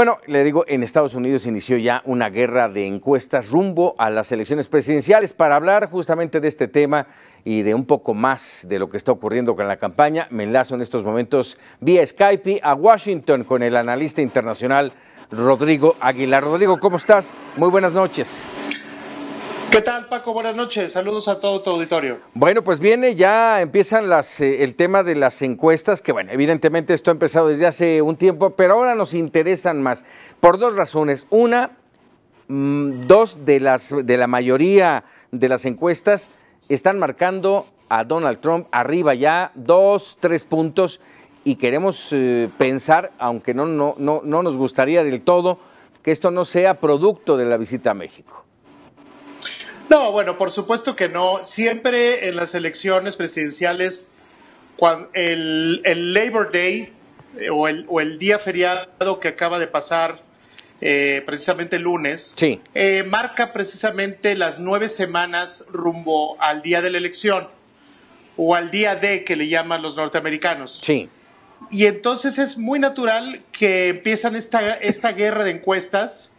Bueno, le digo, en Estados Unidos inició ya una guerra de encuestas rumbo a las elecciones presidenciales. Para hablar justamente de este tema y de un poco más de lo que está ocurriendo con la campaña, me enlazo en estos momentos vía Skype a Washington con el analista internacional Rodrigo Aguilar. Rodrigo, ¿cómo estás? Muy buenas noches. ¿Qué tal, Paco? Buenas noches. Saludos a todo tu auditorio. Bueno, pues viene, ya empiezan eh, el tema de las encuestas, que bueno, evidentemente esto ha empezado desde hace un tiempo, pero ahora nos interesan más por dos razones. Una, mm, dos de, las, de la mayoría de las encuestas están marcando a Donald Trump arriba ya, dos, tres puntos, y queremos eh, pensar, aunque no, no, no nos gustaría del todo, que esto no sea producto de la visita a México. No, bueno, por supuesto que no. Siempre en las elecciones presidenciales, cuando el, Labor Day eh, o el, día feriado que acaba de pasar, eh, precisamente el lunes, eh, marca precisamente las nueve semanas rumbo al día de la elección o al día D que le llaman los norteamericanos. Sí. Y entonces es muy natural que empiezan esta, esta guerra de encuestas,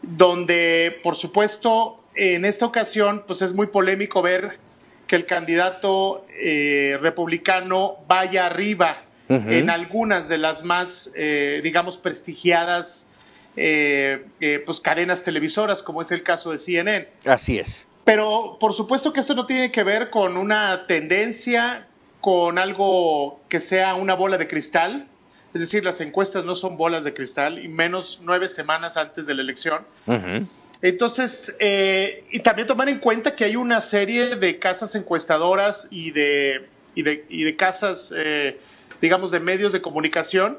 donde por supuesto en esta ocasión, pues es muy polémico ver que el candidato eh, republicano vaya arriba en algunas de las más, eh, digamos, prestigiadas eh, pues cadenas televisoras, como es el caso de CNN. Así es. Pero por supuesto que esto no tiene que ver con una tendencia, con algo que sea una bola de cristal. Es decir, las encuestas no son bolas de cristal, y menos nueve semanas antes de la elección. Entonces, eh, y también tomar en cuenta que hay una serie de casas encuestadoras y de, y de, y de casas, eh, digamos, de medios de comunicación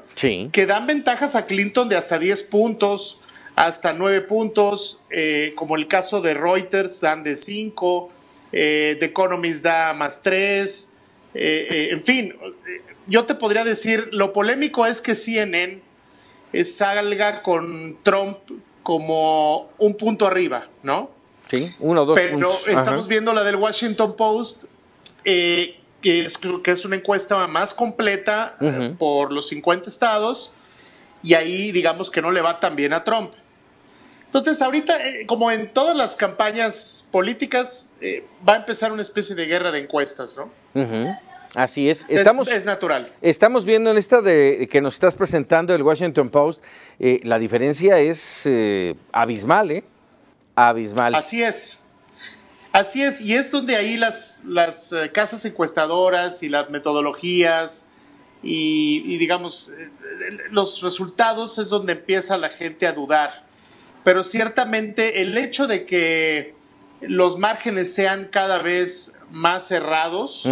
que dan ventajas a Clinton de hasta 10 puntos, hasta 9 puntos, eh, como el caso de Reuters dan de 5, The Economist da más 3, en fin, yo te podría decir, lo polémico es que CNN salga con Trump como un punto arriba, ¿no? Sí, uno o dos Pero estamos viendo la del Washington Post, eh, que, es, que es una encuesta más completa eh, por los 50 estados, y ahí digamos que no le va tan bien a Trump. Entonces, ahorita, eh, como en todas las campañas políticas, va a empezar una especie de guerra de encuestas, ¿no? Así es. Estamos, es, natural. Estamos viendo en esta de, que nos estás presentando el Washington Post, eh, la diferencia es eh, abismal, ¿eh? Abismal. Así es. Así es, y es donde ahí las, eh, casas encuestadoras y las metodologías y, digamos los resultados es donde empieza la gente a dudar. Pero ciertamente el hecho de que los márgenes sean cada vez más cerrados,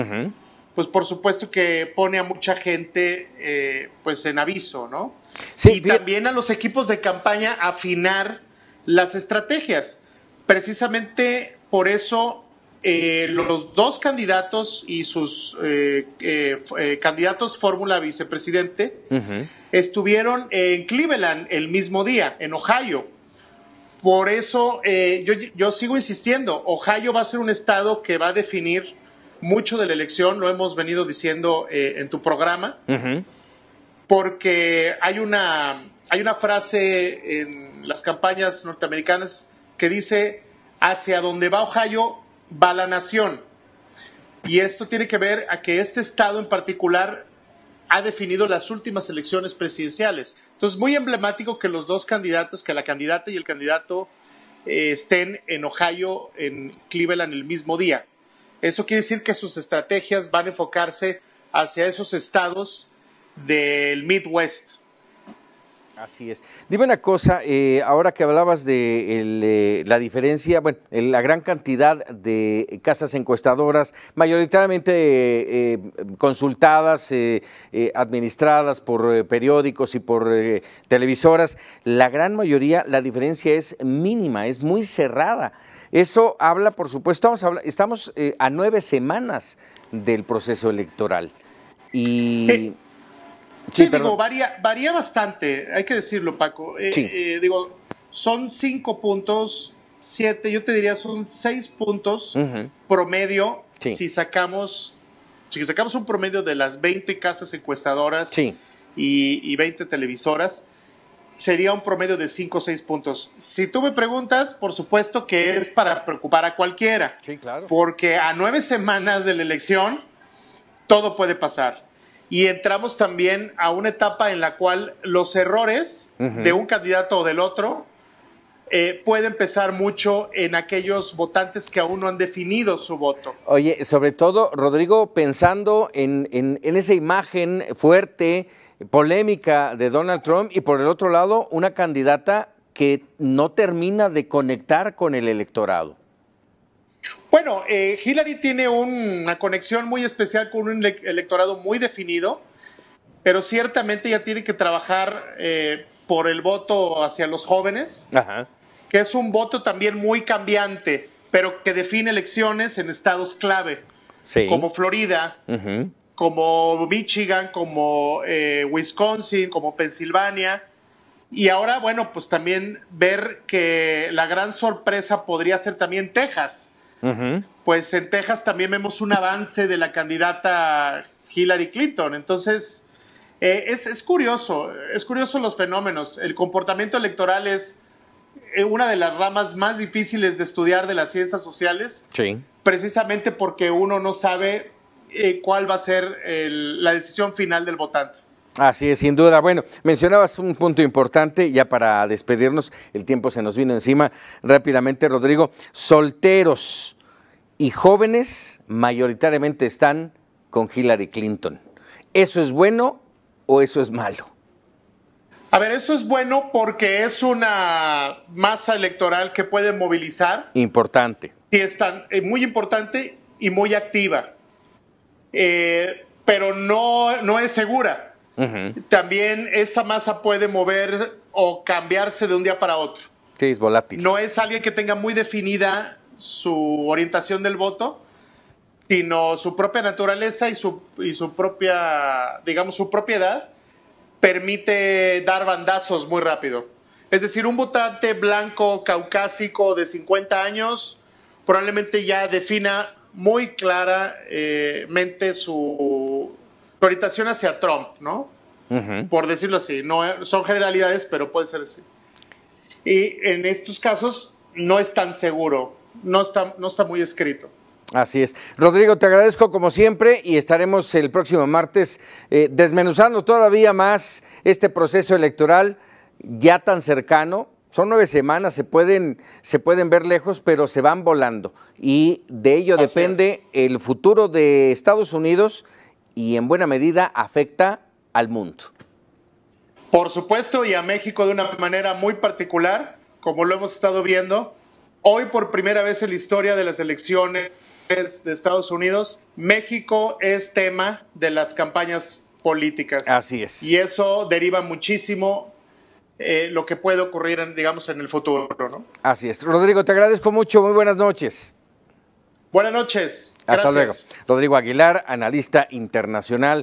pues por supuesto que pone a mucha gente eh, pues en aviso, ¿no? Sí, y también a los equipos de campaña afinar las estrategias. Precisamente por eso eh, los dos candidatos y sus eh, candidatos fórmula vicepresidente estuvieron en Cleveland el mismo día, en Ohio. Por eso yo, sigo insistiendo, Ohio va a ser un estado que va a definir mucho de la elección, lo hemos venido diciendo eh, en tu programa, porque hay una, hay una frase en las campañas norteamericanas que dice, hacia donde va Ohio, va la nación. Y esto tiene que ver a que este estado en particular ha definido las últimas elecciones presidenciales. Entonces, muy emblemático que los dos candidatos, que la candidata y el candidato eh, estén en Ohio, en Cleveland, el mismo día. Eso quiere decir que sus estrategias van a enfocarse hacia esos estados del Midwest, Así es. Dime una cosa, eh, ahora que hablabas de eh, la diferencia, bueno, la gran cantidad de casas encuestadoras, mayoritariamente eh, consultadas, administradas por periódicos y por televisoras, la gran mayoría, la diferencia es mínima, es muy cerrada. Eso habla, por supuesto, estamos, estamos a nueve semanas del proceso electoral. Y. Sí, digo, varía, varía bastante, hay que decirlo, Paco. Eh, eh, digo, son cinco puntos, siete, yo te diría son seis puntos promedio si sacamos, si sacamos un promedio de las 20 casas encuestadoras y, y 20 televisoras sería un promedio de 5 o 6 puntos. Si tú me preguntas, por supuesto que es para preocupar a cualquiera. Sí, claro. Porque a nueve semanas de la elección, todo puede pasar y entramos también a una etapa en la cual los errores de un candidato o del otro eh, pueden pesar mucho en aquellos votantes que aún no han definido su voto. Oye, sobre todo, Rodrigo, pensando en esa imagen fuerte, polémica de Donald Trump y por el otro lado, una candidata que no termina de conectar con el electorado. Bueno, eh, Hillary tiene una conexión muy especial con un electorado muy definido, pero ciertamente ya tiene que trabajar eh, por el voto hacia los jóvenes, que es un voto también muy cambiante, pero que define elecciones en estados clave, como Florida, como Michigan, como eh, Wisconsin, como Pensilvania. Y ahora, bueno, pues también ver que la gran sorpresa podría ser también Texas pues en Texas también vemos un avance de la candidata Hillary Clinton. Entonces, eh, es, curioso, es curioso los fenómenos. El comportamiento electoral es eh, una de las ramas más difíciles de estudiar de las ciencias sociales, precisamente porque uno no sabe eh, cuál va a ser la decisión final del votante. Así es, sin duda. Bueno, mencionabas un punto importante, ya para despedirnos, el tiempo se nos vino encima rápidamente, Rodrigo. Solteros y jóvenes mayoritariamente están con Hillary Clinton. ¿Eso es bueno o eso es malo? A ver, eso es bueno porque es una masa electoral que puede movilizar. Importante. Y es eh, muy importante y muy activa. Eh, pero no es segura también esa masa puede mover o cambiarse de un día para otro. Sí, es volátil. No es alguien que tenga muy definida su orientación del voto, sino su propia naturaleza y su, y su propia, digamos, su propiedad permite dar bandazos muy rápido. Es decir, un votante blanco caucásico de 50 años probablemente ya defina muy claramente su orientación hacia Trump, ¿no? Por decirlo así, no eh, son generalidades, pero puede ser así. Y en estos casos no es tan seguro, no está, no está muy escrito. Así es. Rodrigo, te agradezco como siempre y estaremos el próximo martes eh, desmenuzando todavía más este proceso electoral ya tan cercano. Son nueve semanas, se pueden, se pueden ver lejos, pero se van volando. Y de ello depende el futuro de Estados Unidos y en buena medida afecta al mundo. Por supuesto, y a México de una manera muy particular, como lo hemos estado viendo. Hoy por primera vez en la historia de las elecciones de Estados Unidos, México es tema de las campañas políticas. Así es. Y eso deriva muchísimo eh, lo que puede ocurrir, en, digamos, en el futuro, ¿no? Así es. Rodrigo, te agradezco mucho. Muy buenas noches. Buenas noches. Hasta luego. Rodrigo Aguilar, analista internacional.